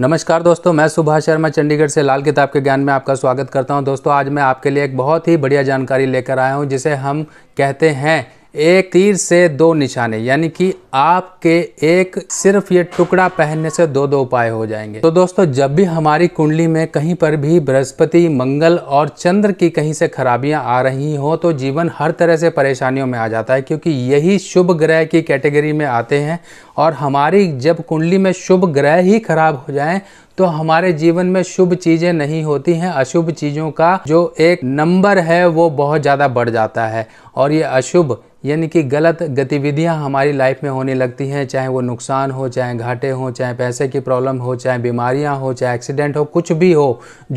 नमस्कार दोस्तों मैं सुभाष शर्मा चंडीगढ़ से लाल किताब के ज्ञान में आपका स्वागत करता हूं दोस्तों आज मैं आपके लिए एक बहुत ही बढ़िया जानकारी लेकर आया हूं जिसे हम कहते हैं एक तीर से दो निशाने यानी कि आपके एक सिर्फ ये टुकड़ा पहनने से दो दो उपाय हो जाएंगे तो दोस्तों जब भी हमारी कुंडली में कहीं पर भी बृहस्पति मंगल और चंद्र की कहीं से खराबियां आ रही हो तो जीवन हर तरह से परेशानियों में आ जाता है क्योंकि यही शुभ ग्रह की कैटेगरी में आते हैं और हमारी जब कुंडली में शुभ ग्रह ही खराब हो जाए तो हमारे जीवन में शुभ चीजें नहीं होती हैं अशुभ चीजों का जो एक नंबर है वो बहुत ज़्यादा बढ़ जाता है और ये अशुभ यानी कि गलत गतिविधियां हमारी लाइफ में होने लगती हैं चाहे वो नुकसान हो चाहे घाटे हो चाहे पैसे की प्रॉब्लम हो चाहे बीमारियां हो चाहे एक्सीडेंट हो कुछ भी हो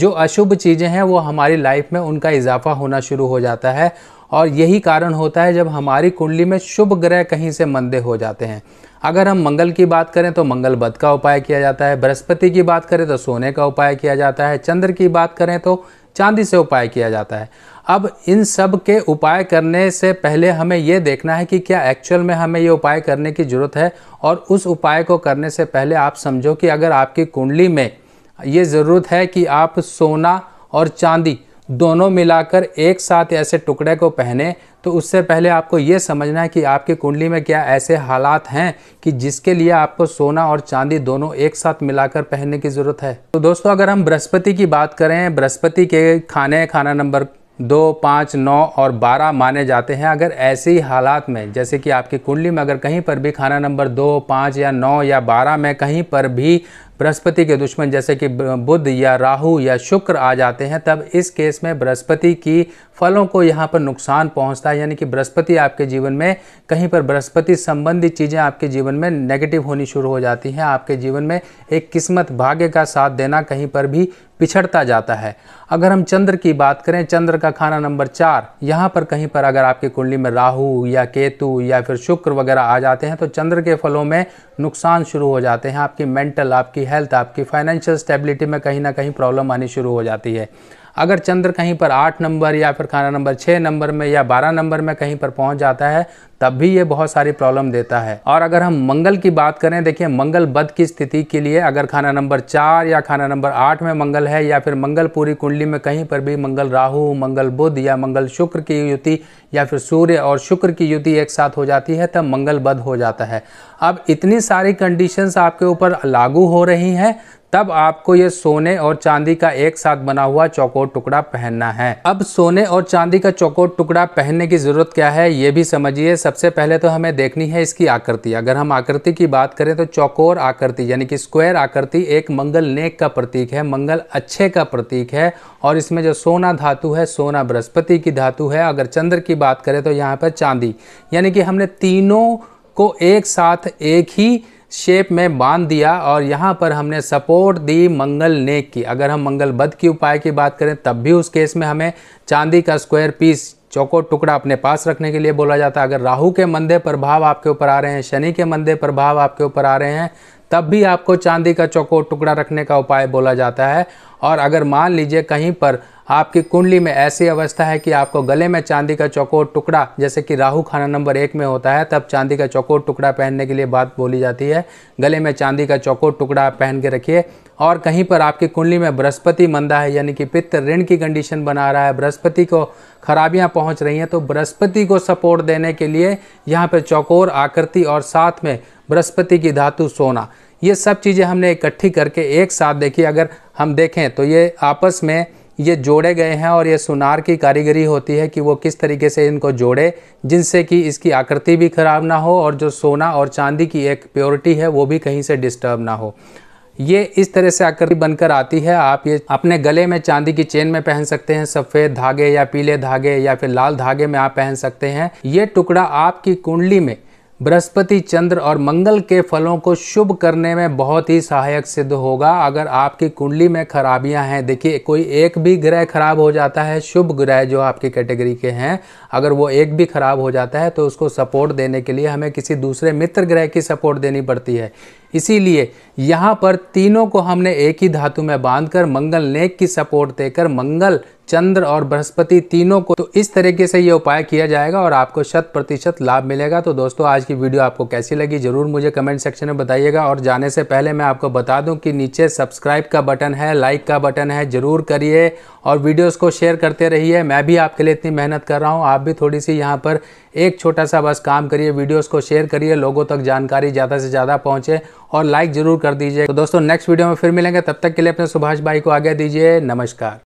जो अशुभ चीज़ें हैं वो हमारी लाइफ में उनका इजाफा होना शुरू हो जाता है और यही कारण होता है जब हमारी कुंडली में शुभ ग्रह कहीं से मंदे हो जाते हैं अगर हम मंगल की बात करें तो मंगल बद का उपाय किया जाता है बृहस्पति की बात करें तो सोने का उपाय किया जाता है चंद्र की बात करें तो चांदी से उपाय किया जाता है अब इन सब के उपाय करने से पहले हमें यह देखना है कि क्या एक्चुअल में हमें ये उपाय करने की ज़रूरत है और उस उपाय को करने से पहले आप समझो कि अगर आपकी कुंडली में ये ज़रूरत है कि आप सोना और चांदी दोनों मिलाकर एक साथ ऐसे टुकड़े को पहने तो उससे पहले आपको ये समझना है कि आपकी कुंडली में क्या ऐसे हालात हैं कि जिसके लिए आपको सोना और चांदी दोनों एक साथ मिलाकर पहनने की ज़रूरत है तो दोस्तों अगर हम बृहस्पति की बात करें बृहस्पति के खाने खाना नंबर दो पाँच नौ और बारह माने जाते हैं अगर ऐसे ही हालात में जैसे कि आपकी कुंडली में अगर कहीं पर भी खाना नंबर दो पाँच या नौ या बारह में कहीं पर भी बृहस्पति के दुश्मन जैसे कि बुध या राहु या शुक्र आ जाते हैं तब इस केस में बृहस्पति की फलों को यहाँ पर नुकसान पहुँचता है यानी कि बृहस्पति आपके जीवन में कहीं पर बृहस्पति संबंधी चीज़ें आपके जीवन में नेगेटिव होनी शुरू हो जाती हैं आपके जीवन में एक किस्मत भाग्य का साथ देना कहीं पर भी पिछड़ता जाता है अगर हम चंद्र की बात करें चंद्र का खाना नंबर चार यहाँ पर कहीं पर अगर आपकी कुंडली में राहु या केतु या फिर शुक्र वगैरह आ जाते हैं तो चंद्र के फलों में नुकसान शुरू हो जाते हैं आपकी मेंटल आपकी हेल्थ आपकी फाइनेंशियल स्टेबिलिटी में कहीं ना कहीं प्रॉब्लम आनी शुरू हो जाती है अगर चंद्र कहीं पर आठ नंबर या फिर खाना नंबर छः नंबर में या बारह नंबर में कहीं पर पहुंच जाता है तब भी ये बहुत सारी प्रॉब्लम देता है और अगर हम मंगल की बात करें देखिए मंगल बद की स्थिति के लिए अगर खाना नंबर चार या खाना नंबर आठ में मंगल है या फिर मंगल पूरी कुंडली में कहीं पर भी मंगल राहु मंगल बुध या मंगल शुक्र की युति या फिर सूर्य और शुक्र की युति एक साथ हो जाती है तब मंगल बद हो जाता है अब इतनी सारी कंडीशंस आपके ऊपर लागू हो रही हैं तब आपको ये सोने और चांदी का एक साथ बना हुआ चौकोर टुकड़ा पहनना है अब सोने और चांदी का चौकोर टुकड़ा पहनने की ज़रूरत क्या है ये भी समझिए सबसे पहले तो हमें देखनी है इसकी आकृति अगर हम आकृति की बात करें तो चौकोर आकृति यानी कि स्क्वायर आकृति एक मंगल नेक का प्रतीक है मंगल अच्छे का प्रतीक है और इसमें जो सोना धातु है सोना बृहस्पति की धातु है अगर चंद्र की बात करें तो यहाँ पर चांदी यानी कि हमने तीनों को एक साथ एक ही शेप में बांध दिया और यहाँ पर हमने सपोर्ट दी मंगल नेक की अगर हम मंगल बद की उपाय की बात करें तब भी उस केस में हमें चांदी का स्क्वायर पीस चौको टुकड़ा अपने पास रखने के लिए बोला जाता है अगर राहु के मंदे प्रभाव आपके ऊपर आ रहे हैं शनि के मंदे प्रभाव आपके ऊपर आ रहे हैं तब भी आपको चांदी का चौको टुकड़ा रखने का उपाय बोला जाता है और अगर मान लीजिए कहीं पर आपकी कुंडली में ऐसी अवस्था है कि आपको गले में चांदी का चौकोर टुकड़ा जैसे कि राहु खाना नंबर एक में होता है तब चांदी का चौकोर टुकड़ा पहनने के लिए बात बोली जाती है गले में चांदी का चौकोर टुकड़ा आप पहन के रखिए और कहीं पर आपकी कुंडली में बृहस्पति मंदा है यानी कि पित्त ऋण की कंडीशन बना रहा है बृहस्पति को खराबियाँ पहुँच रही हैं तो बृहस्पति को सपोर्ट देने के लिए यहाँ पर चौकोर आकृति और साथ में बृहस्पति की धातु सोना ये सब चीज़ें हमने इकट्ठी करके एक साथ देखी अगर हम देखें तो ये आपस में ये जोड़े गए हैं और ये सुनार की कारीगरी होती है कि वो किस तरीके से इनको जोड़े जिनसे कि इसकी आकृति भी खराब ना हो और जो सोना और चांदी की एक प्योरिटी है वो भी कहीं से डिस्टर्ब ना हो ये इस तरह से आकृति बनकर आती है आप ये अपने गले में चांदी की चेन में पहन सकते हैं सफ़ेद धागे या पीले धागे या फिर लाल धागे में आप पहन सकते हैं ये टुकड़ा आपकी कुंडली में बृहस्पति चंद्र और मंगल के फलों को शुभ करने में बहुत ही सहायक सिद्ध होगा अगर आपकी कुंडली में खराबियां हैं देखिए कोई एक भी ग्रह खराब हो जाता है शुभ ग्रह जो आपकी कैटेगरी के हैं अगर वो एक भी खराब हो जाता है तो उसको सपोर्ट देने के लिए हमें किसी दूसरे मित्र ग्रह की सपोर्ट देनी पड़ती है इसीलिए यहाँ पर तीनों को हमने एक ही धातु में बांधकर मंगल नेक की सपोर्ट देकर मंगल चंद्र और बृहस्पति तीनों को तो इस तरीके से ये उपाय किया जाएगा और आपको शत प्रतिशत लाभ मिलेगा तो दोस्तों आज की वीडियो आपको कैसी लगी जरूर मुझे कमेंट सेक्शन में बताइएगा और जाने से पहले मैं आपको बता दूं कि नीचे सब्सक्राइब का बटन है लाइक का बटन है जरूर करिए और वीडियोस को शेयर करते रहिए मैं भी आपके लिए इतनी मेहनत कर रहा हूँ आप भी थोड़ी सी यहाँ पर एक छोटा सा बस काम करिए वीडियोस को शेयर करिए लोगों तक जानकारी ज़्यादा से ज़्यादा पहुँचे और लाइक ज़रूर कर दीजिए तो दोस्तों नेक्स्ट वीडियो में फिर मिलेंगे तब तक के लिए अपने सुभाष भाई को आगे दीजिए नमस्कार